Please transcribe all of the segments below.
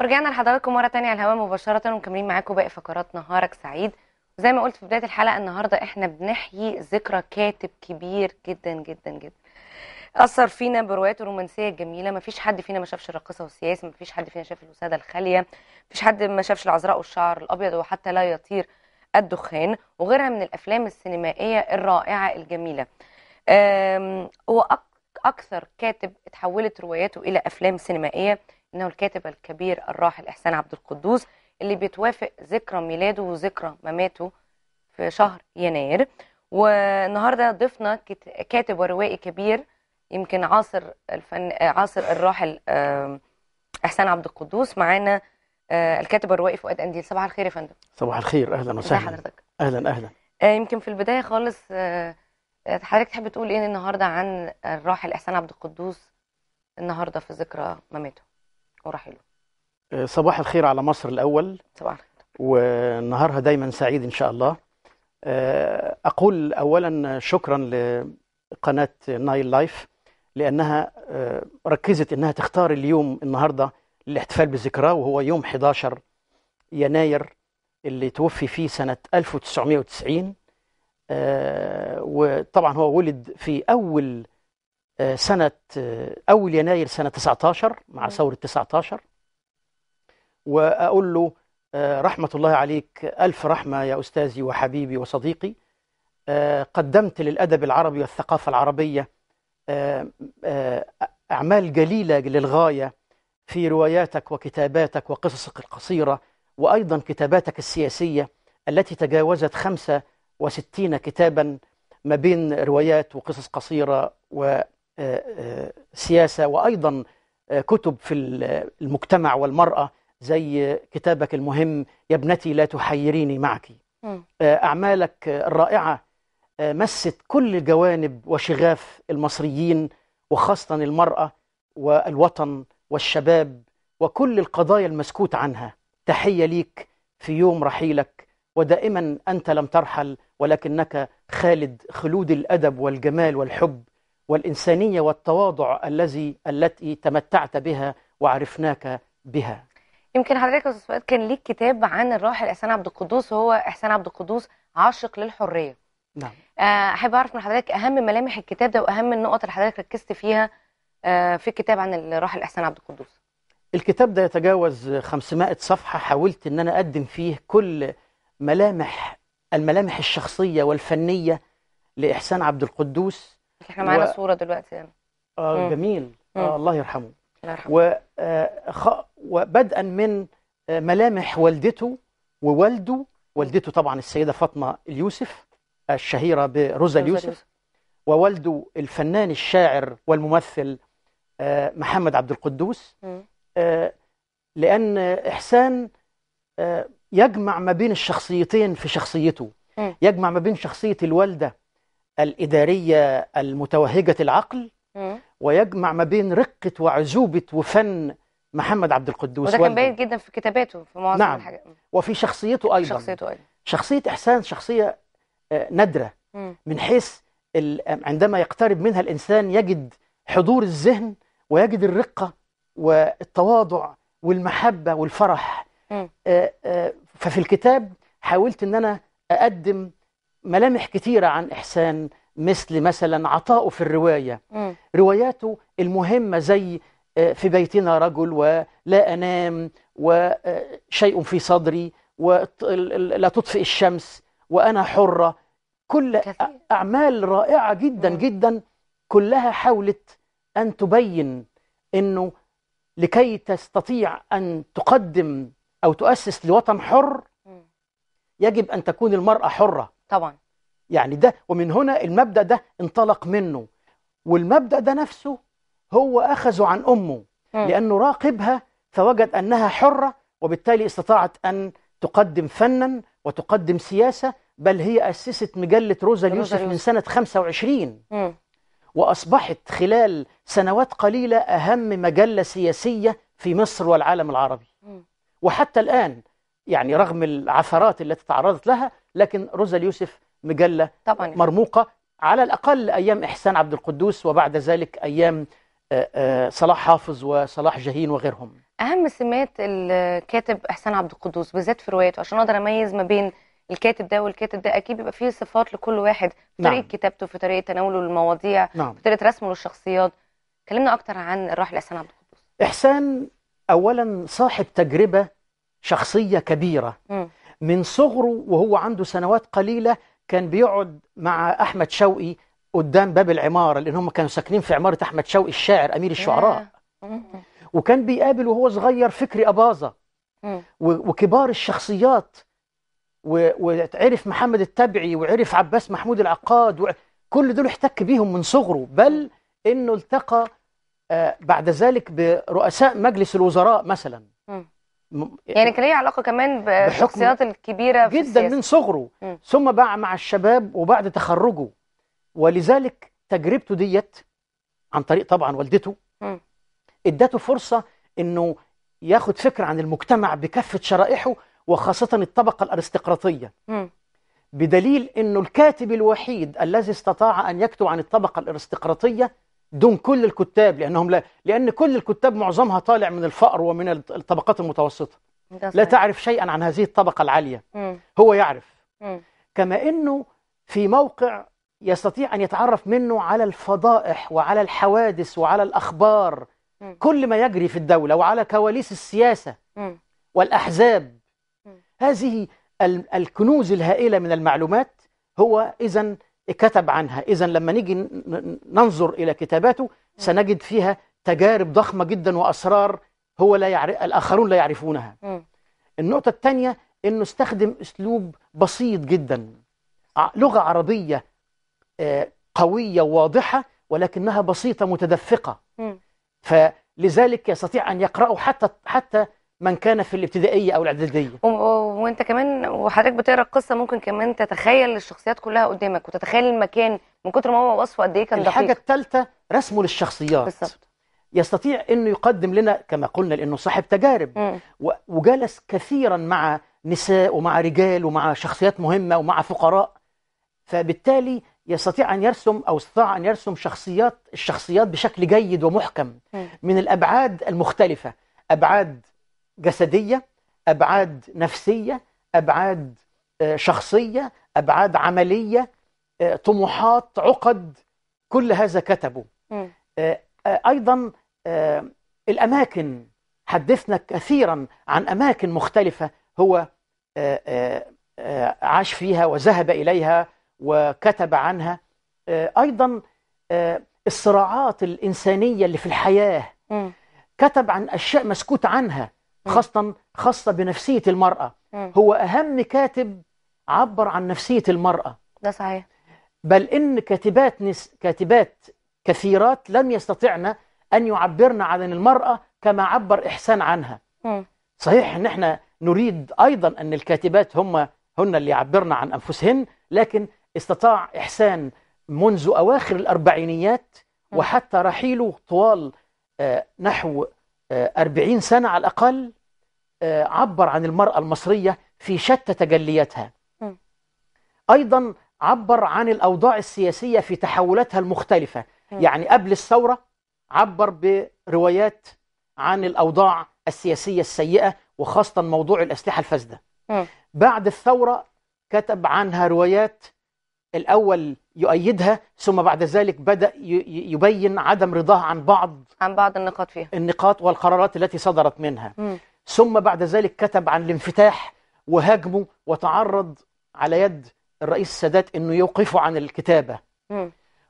ورجعنا لحضراتكم مره تانية على الهواء مباشره ومكملين معاكم باقي فقرات نهارك سعيد وزي ما قلت في بدايه الحلقه النهارده احنا بنحيي ذكرى كاتب كبير جدا جدا جدا اثر فينا برواياته الرومانسيه الجميله مفيش حد فينا ما شافش الراقصه والسياسه مفيش حد فينا شاف الوساده الخاليه مفيش حد ما شافش العذراء والشعر الابيض وحتى لا يطير الدخان وغيرها من الافلام السينمائيه الرائعه الجميله هو اكثر كاتب اتحولت رواياته الى افلام سينمائيه إنه الكاتب الكبير الراحل إحسان عبد القدوس اللي بتوافق ذكرى ميلاده وذكرى مماته في شهر يناير والنهارده ضفنا كاتب وروائي كبير يمكن عاصر الفن عاصر الراحل احسان عبد القدوس معانا آه، الكاتب الروائي فؤاد انديل صباح الخير يا فندم صباح الخير اهلا وسهلا حضرتك اهلا اهلا آه، يمكن في البدايه خالص آه، حضرتك تحب تقول ايه النهارده عن الراحل احسان عبد القدوس النهارده في ذكرى مماته ورحيله آه، صباح الخير على مصر الأول صباح الخير ونهارها دايما سعيد إن شاء الله آه، أقول أولا شكرا لقناة نايل لايف لأنها آه، ركزت أنها تختار اليوم النهاردة للاحتفال بالذكرى وهو يوم 11 يناير اللي توفي فيه سنة 1990 وطبعا هو ولد في أول سنة أول يناير سنة 19 مع نعم. ثورة 19 وأقول له آه، رحمة الله عليك ألف رحمة يا أستاذي وحبيبي وصديقي آه، قدمت للأدب العربي والثقافة العربية آه، أعمال جليلة للغاية في رواياتك وكتاباتك وقصصك القصيرة وأيضا كتاباتك السياسية التي تجاوزت 65 كتابا ما بين روايات وقصص قصيرة و سياسة وأيضا آه، كتب في المجتمع والمرأة زي كتابك المهم يا ابنتي لا تحيريني معك آه، أعمالك الرائعة آه، مست كل جوانب وشغاف المصريين وخاصة المرأة والوطن والشباب وكل القضايا المسكوت عنها تحية ليك في يوم رحيلك ودائما أنت لم ترحل ولكنك خالد خلود الأدب والجمال والحب والإنسانية والتواضع الذي التي تمتعت بها وعرفناك بها يمكن حضرتك يا استاذ فؤاد كان ليك كتاب عن الراحل احسان عبد القدوس هو احسان عبد القدوس عاشق للحريه نعم آه، احب اعرف من حضرتك اهم ملامح الكتاب ده واهم النقط اللي حضرتك ركزت فيها آه، في الكتاب عن الراحل احسان عبد القدوس الكتاب ده يتجاوز 500 صفحه حاولت ان انا اقدم فيه كل ملامح الملامح الشخصيه والفنيه لاحسان عبد القدوس احنا معانا و... صوره دلوقتي يعني. اه مم. جميل آه الله يرحمه الله يرحمه و... آه خ... وبدءا من آه، ملامح والدته ووالده والدته طبعا السيده فاطمه اليوسف الشهيره بروزا اليوسف ووالده الفنان الشاعر والممثل آه، محمد عبد القدوس آه، لأن إحسان يجمع ما بين الشخصيتين في شخصيته يجمع ما بين شخصية الوالدة الإدارية المتوهجة العقل ويجمع ما بين رقة وعذوبة وفن محمد عبد القدوس وده كان باين جدا في كتاباته في معظم نعم. الحاجات وفي شخصيته أيضا شخصيته أيضا شخصية إحسان شخصية آه، نادرة من حيث عندما يقترب منها الإنسان يجد حضور الذهن ويجد الرقة والتواضع والمحبة والفرح آه، آه، ففي الكتاب حاولت أن أنا أقدم ملامح كثيرة عن إحسان مثل مثلا عطاؤه في الرواية رواياته المهمة زي آه، في بيتنا رجل ولا أنام وشيء آه، في صدري ولا تطفئ الشمس وأنا حرة كل كثير. أعمال رائعة جدا جدا كلها حاولت أن تبين أنه لكي تستطيع أن تقدم أو تؤسس لوطن حر يجب أن تكون المرأة حرة طبعا يعني ده ومن هنا المبدأ ده انطلق منه والمبدأ ده نفسه هو أخذه عن أمه لأنه راقبها فوجد أنها حرة وبالتالي استطاعت أن تقدم فنا وتقدم سياسة بل هي أسست مجلة روزا اليوسف من سنة 25 وأصبحت خلال سنوات قليلة أهم مجلة سياسية في مصر والعالم العربي وحتى الآن يعني رغم العثرات التي تعرضت لها لكن روزا اليوسف مجلة طبعا مرموقة على الأقل أيام إحسان عبد القدوس وبعد ذلك أيام آه، آه، صلاح حافظ وصلاح جاهين وغيرهم أهم سمات الكاتب إحسان عبد القدوس بالذات في روايته عشان أقدر أميز ما بين الكاتب ده والكاتب ده اكيد بيبقى فيه صفات لكل واحد في طريقه نعم. كتابته في طريقه تناوله للمواضيع نعم. في طريقه رسمه للشخصيات كلمنا اكتر عن الراحل احسان عبد القدوس احسان اولا صاحب تجربه شخصيه كبيره م. من صغره وهو عنده سنوات قليله كان بيقعد مع احمد شوقي قدام باب العماره لان هم كانوا ساكنين في عماره احمد شوقي الشاعر امير الشعراء وكان بيقابل وهو صغير فكري اباظه وكبار الشخصيات وعرف محمد التبعي وعرف عباس محمود العقاد كل دول احتك بيهم من صغره بل انه التقى آه، بعد ذلك برؤساء مجلس الوزراء مثلا يعني كان ليه علاقه كمان بالشخصيات الكبيره في جدا السياسة. من صغره م. ثم باع مع الشباب وبعد تخرجه ولذلك تجربته ديت عن طريق طبعا والدته م. ادته فرصه انه ياخد فكره عن المجتمع بكافه شرائحه وخاصه الطبقه الارستقراطيه م. بدليل انه الكاتب الوحيد الذي استطاع ان يكتب عن الطبقه الارستقراطيه دون كل الكتاب لأنهم لا لأن كل الكتاب معظمها طالع من الفقر ومن الطبقات المتوسطة لا تعرف شيئا عن هذه الطبقة العالية هو يعرف كما أنه في موقع يستطيع أن يتعرف منه على الفضائح وعلى الحوادث وعلى الأخبار كل ما يجري في الدولة وعلى كواليس السياسة والأحزاب هذه الكنوز الهائلة من المعلومات هو إذا كتب عنها إذا لما نيجي ننظر إلى كتاباته سنجد فيها تجارب ضخمة جدا وأسرار هو لا يعرف الآخرون لا يعرفونها النقطة الثانية أنه استخدم أسلوب بسيط جدا لغة عربية آه، قوية واضحة ولكنها بسيطة متدفقة فلذلك يستطيع أن يقرأه حتى حتى من كان في الابتدائيه او الاعداديه وانت كمان وحضرتك بتقرا القصه ممكن كمان تتخيل الشخصيات كلها قدامك وتتخيل المكان من كتر ما هو وصفه قد ايه كان دقيق الحاجه الثالثه رسمه للشخصيات بالظبط يستطيع انه يقدم لنا كما قلنا لانه صاحب تجارب م. وجلس كثيرا مع نساء ومع رجال ومع شخصيات مهمه ومع فقراء فبالتالي يستطيع ان يرسم او استطاع ان يرسم شخصيات الشخصيات بشكل جيد ومحكم م. من الابعاد المختلفه ابعاد جسدية أبعاد نفسية أبعاد آه، شخصية أبعاد عملية آه، طموحات عقد كل هذا كتبه آه، أيضا الأماكن حدثنا كثيرا عن أماكن مختلفة هو عاش فيها وذهب إليها وكتب عنها أيضا الصراعات الإنسانية اللي في الحياة كتب عن أشياء مسكوت عنها خاصة خاصة بنفسية المرأة هو أهم كاتب عبر عن نفسية المرأة ده صحيح بل إن كاتبات نس... كاتبات كثيرات لم يستطعن أن يعبرن عن المرأة كما عبر إحسان عنها صحيح إن إحنا نريد أيضا أن الكاتبات هم هن اللي يعبرن عن أنفسهن لكن استطاع إحسان منذ أواخر الأربعينيات وحتى رحيله طوال آه، نحو آه، أربعين سنة على الأقل آه، عبر عن المرأة المصرية في شتى تجلياتها أيضا عبر عن الأوضاع السياسية في تحولاتها المختلفة يعني قبل الثورة عبر بروايات عن الأوضاع السياسية السيئة وخاصة موضوع الأسلحة الفاسدة بعد الثورة كتب عنها روايات الأول يؤيدها ثم بعد ذلك بدأ يبين عدم رضاه عن بعض عن بعض النقاط فيها النقاط والقرارات التي صدرت منها م. ثم بعد ذلك كتب عن الانفتاح وهاجمه وتعرض على يد الرئيس السادات انه يوقفه عن الكتابه م.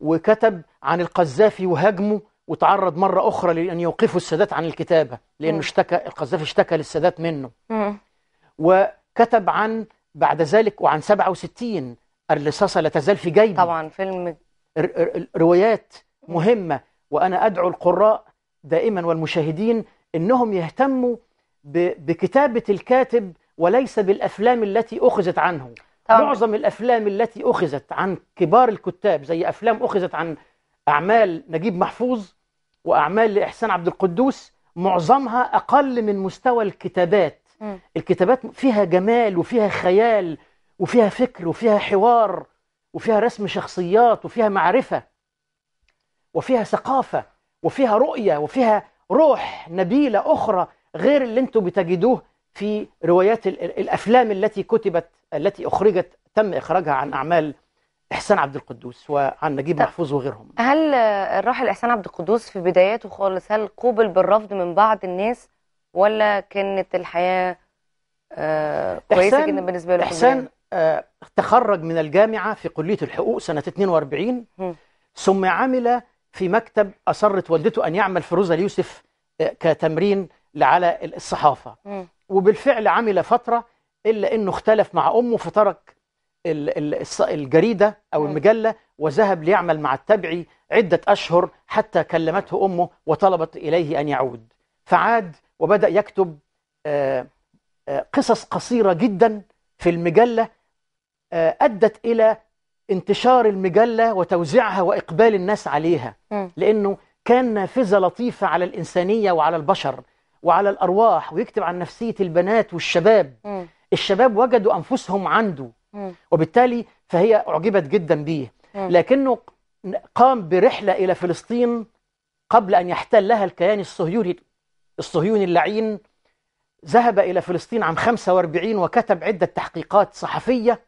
وكتب عن القذافي وهاجمه وتعرض مره اخرى لان يوقفه السادات عن الكتابه لانه اشتكى القذافي اشتكى للسادات منه م. وكتب عن بعد ذلك وعن 67 الرصاصه لا تزال في جيبي طبعا فيلم روايات مهمه وانا ادعو القراء دائما والمشاهدين انهم يهتموا بكتابة الكاتب وليس بالأفلام التي أخذت عنه طبعا. معظم الأفلام التي أخذت عن كبار الكتاب زي أفلام أخذت عن أعمال نجيب محفوظ وأعمال لإحسان عبد القدوس معظمها أقل من مستوى الكتابات م. الكتابات فيها جمال وفيها خيال وفيها فكر وفيها حوار وفيها رسم شخصيات وفيها معرفة وفيها ثقافة وفيها رؤية وفيها روح نبيلة أخرى غير اللي انتم بتجدوه في روايات الأفلام التي كتبت التي أخرجت تم إخراجها عن أعمال إحسان عبد القدوس وعن نجيب محفوظ وغيرهم هل الراحل إحسان عبد القدوس في بداياته خالص هل قوبل بالرفض من بعض الناس ولا كانت الحياة آه كويسة جدا بالنسبة له إحسان آه تخرج من الجامعة في كلية الحقوق سنة 42 م. ثم عمل في مكتب أصرت والدته أن يعمل في روزا اليوسف آه، كتمرين على الصحافة م. وبالفعل عمل فترة إلا أنه اختلف مع أمه فترك الجريدة أو المجلة وذهب ليعمل مع التبعي عدة أشهر حتى كلمته أمه وطلبت إليه أن يعود فعاد وبدأ يكتب آه، آه، قصص قصيرة جدا في المجلة آه، أدت إلى انتشار المجلة وتوزيعها وإقبال الناس عليها لأنه كان نافذة لطيفة على الإنسانية وعلى البشر وعلى الأرواح ويكتب عن نفسية البنات والشباب م. الشباب وجدوا أنفسهم عنده م. وبالتالي فهي أعجبت جدا بيه م. لكنه قام برحلة إلى فلسطين قبل أن يحتلها الكيان الصهيوني الصهيوني اللعين ذهب إلى فلسطين عام 45 وكتب عدة تحقيقات صحفية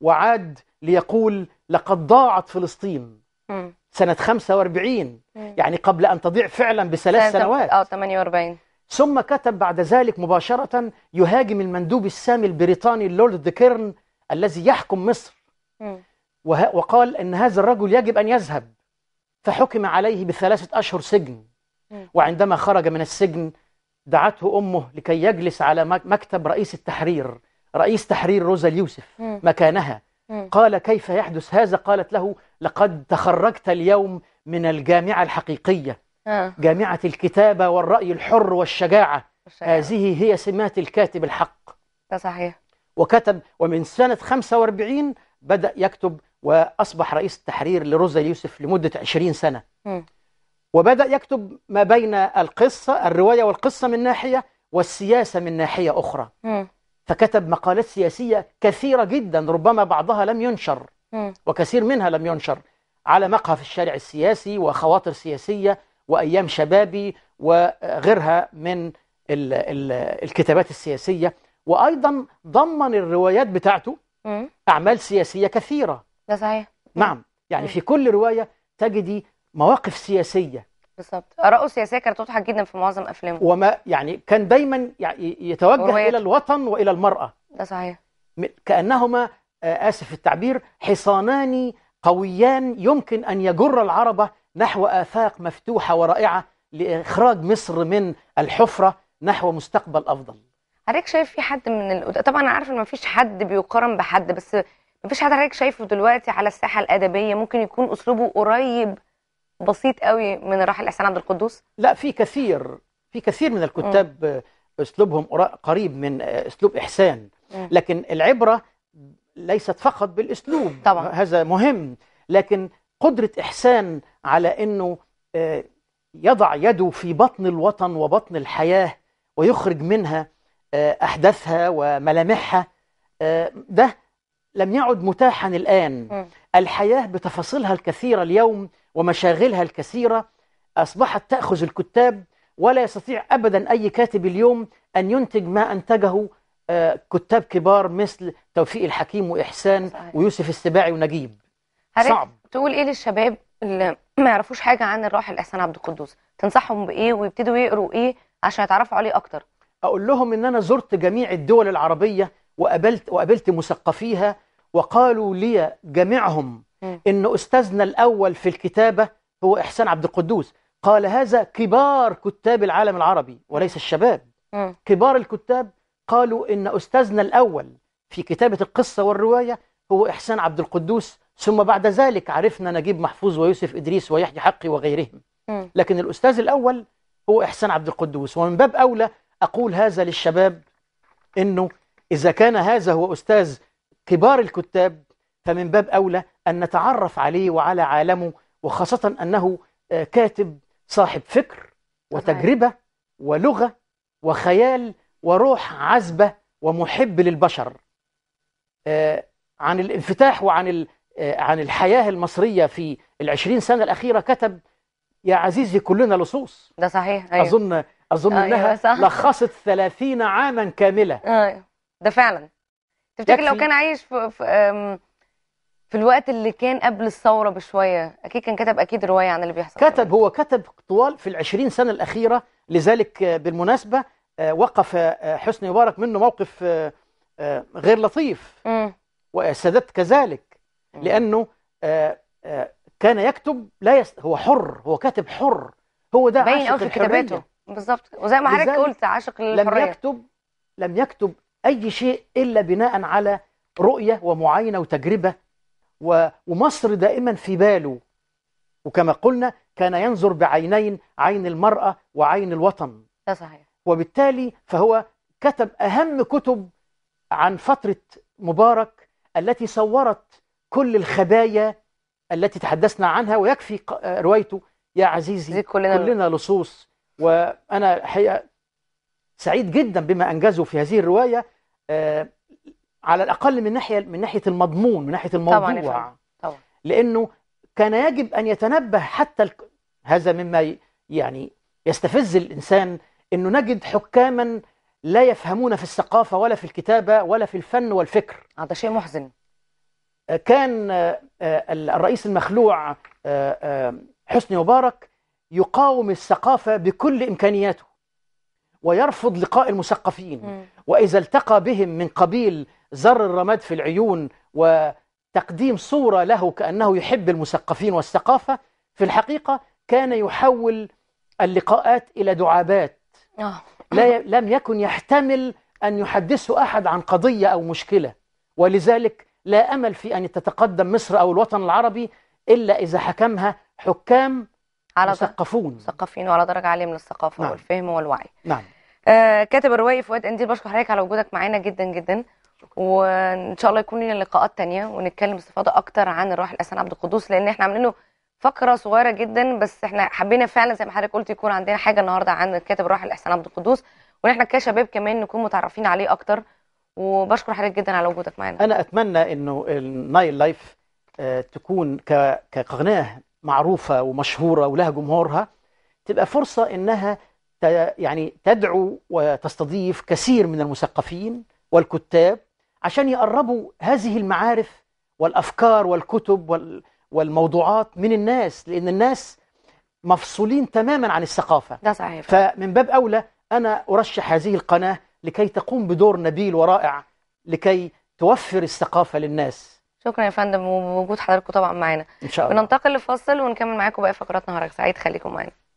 وعاد ليقول لقد ضاعت فلسطين م. سنة 45 يعني قبل أن تضيع فعلا بثلاث سنوات اه 48 ثم كتب بعد ذلك مباشرة يهاجم المندوب السامي البريطاني اللورد كيرن الذي يحكم مصر وقال أن هذا الرجل يجب أن يذهب فحكم عليه بثلاثة أشهر سجن وعندما خرج من السجن دعته أمه لكي يجلس على مكتب رئيس التحرير رئيس تحرير روزا اليوسف مكانها قال كيف يحدث هذا قالت له لقد تخرجت اليوم من الجامعة الحقيقية آه. جامعة الكتابة والرأي الحر والشجاعة الشجاعة. هذه هي سمات الكاتب الحق ده صحيح وكتب ومن سنة 45 بدأ يكتب وأصبح رئيس التحرير لروزا يوسف لمدة 20 سنة م. وبدأ يكتب ما بين القصة الرواية والقصة من ناحية والسياسة من ناحية أخرى م. فكتب مقالات سياسية كثيرة جدا ربما بعضها لم ينشر وكثير منها لم ينشر على مقهى في الشارع السياسي وخواطر سياسية وأيام شبابي وغيرها من الكتابات السياسية وأيضا ضمن الروايات بتاعته أعمال سياسية كثيرة ده صحيح نعم يعني في كل رواية تجدي مواقف سياسية بالظبط آراءه السياسية كانت واضحة جدا في معظم أفلامه وما يعني كان دايما يتوجه إلى الوطن وإلى المرأة ده صحيح كأنهما آه، آسف التعبير حصانان قويان يمكن أن يجر العربة نحو آفاق مفتوحة ورائعة لإخراج مصر من الحفرة نحو مستقبل أفضل حضرتك شايف في حد من ال... طبعا أنا عارف إن مفيش حد بيقارن بحد بس مفيش حد حضرتك شايفه دلوقتي على الساحة الأدبية ممكن يكون أسلوبه قريب بسيط قوي من الراحل إحسان عبد القدوس لا في كثير في كثير من الكتاب م. أسلوبهم قريب من أسلوب إحسان م. لكن العبرة ليست فقط بالاسلوب طبعا هذا مهم لكن قدره احسان على انه آه، يضع يده في بطن الوطن وبطن الحياه ويخرج منها آه، احداثها وملامحها آه، ده لم يعد متاحا الان الحياه بتفاصيلها الكثيره اليوم ومشاغلها الكثيره اصبحت تاخذ الكتاب ولا يستطيع ابدا اي كاتب اليوم ان ينتج ما انتجه آه، كتاب كبار مثل توفيق الحكيم وإحسان صحيح. ويوسف السباعي ونجيب صعب تقول إيه للشباب اللي ما يعرفوش حاجة عن الراحل إحسان عبد القدوس تنصحهم بإيه ويبتدوا يقروا إيه عشان يتعرفوا عليه أكتر أقول لهم إن أنا زرت جميع الدول العربية وقابلت, وقابلت مثقفيها وقالوا لي جميعهم م. إن أستاذنا الأول في الكتابة هو إحسان عبد القدوس قال هذا كبار كتاب العالم العربي وليس الشباب م. كبار الكتاب قالوا إن أستاذنا الأول في كتابة القصة والرواية هو إحسان عبد القدوس ثم بعد ذلك عرفنا نجيب محفوظ ويوسف إدريس ويحيى حقي وغيرهم لكن الأستاذ الأول هو إحسان عبد القدوس ومن باب أولى أقول هذا للشباب أنه إذا كان هذا هو أستاذ كبار الكتاب فمن باب أولى أن نتعرف عليه وعلى عالمه وخاصة أنه آه، كاتب صاحب فكر وتجربة ولغة وخيال وروح عذبة ومحب للبشر آه، عن الانفتاح وعن آه، عن الحياة المصرية في العشرين سنة الأخيرة كتب يا عزيزي كلنا لصوص ده صحيح أيوه. أظن أظن أيوه أنها صح. لخصت 30 عاما كاملة أيوه. ده فعلا تفتكر لو كان عايش في, في في الوقت اللي كان قبل الثورة بشوية أكيد كان كتب أكيد رواية عن اللي بيحصل كتب هو كتب طوال في العشرين سنة الأخيرة لذلك بالمناسبة آه، وقف آه، حسني مبارك منه موقف آه، غير لطيف والسادات كذلك لأنه كان يكتب لا يس... هو حر هو كاتب حر هو ده باين قوي في كتاباته بالظبط وزي ما حضرتك قلت عاشق للحريه لم يكتب لم يكتب اي شيء الا بناء على رؤيه ومعاينه وتجربه و... ومصر دائما في باله وكما قلنا كان ينظر بعينين عين المراه وعين الوطن ده صحيح وبالتالي فهو كتب أهم كتب عن فترة مبارك التي صورت كل الخبايا التي تحدثنا عنها ويكفي روايته يا عزيزي إيه، كلنا, كلنا لصوص وأنا حقيقة سعيد جدا بما أنجزه في هذه الرواية آه على الأقل من ناحية من ناحية المضمون من ناحية الموضوع طبعا, طبعا. لأنه كان يجب أن يتنبه حتى هذا مما يعني يستفز الإنسان أنه نجد حكاما لا يفهمون في الثقافة ولا في الكتابة ولا في الفن والفكر هذا شيء محزن آه، كان آه، آه، الرئيس المخلوع حسني مبارك يقاوم الثقافة بكل إمكانياته ويرفض لقاء المثقفين وإذا التقى بهم من قبيل زر الرماد في العيون وتقديم صورة له كأنه يحب المثقفين والثقافة في الحقيقة كان يحول اللقاءات إلى دعابات آه. لا لم يكن يحتمل أن يحدثه أحد عن قضية أو مشكلة ولذلك لا أمل في أن تتقدم مصر أو الوطن العربي إلا إذا حكمها حكام على مثقفون مثقفين وعلى درجة عالية من الثقافة نعم. والفهم والوعي نعم آه كاتب الروائي فؤاد انديل بشكر حضرتك على وجودك معانا جدا جدا وان شاء الله يكون لنا لقاءات تانية ونتكلم باستفاضه اكتر عن الراحل الأسنان عبد القدوس لان احنا عاملينه فقره صغيره جدا بس احنا حبينا فعلا زي ما حضرتك قلت يكون عندنا حاجه النهارده عن الكاتب الراحل احسان عبد القدوس وان احنا كشباب كمان نكون متعرفين عليه اكتر وبشكر حضرتك جدا على وجودك معانا انا اتمنى انه النايل آه، لايف تكون كقناه معروفه ومشهوره ولها جمهورها تبقى فرصه انها يعني تدعو وتستضيف كثير من المثقفين والكتاب عشان يقربوا هذه المعارف والافكار والكتب وال والموضوعات من الناس لأن الناس مفصولين تماما عن الثقافة ده صحيح فمن باب أولى أنا أرشح هذه القناة لكي تقوم بدور نبيل ورائع لكي توفر الثقافة للناس شكرا يا فندم ووجود حضراتكم طبعا معانا ان شاء الله وننتقل لفاصل ونكمل معاكم باقي فقرات نهارك سعيد خليكم معانا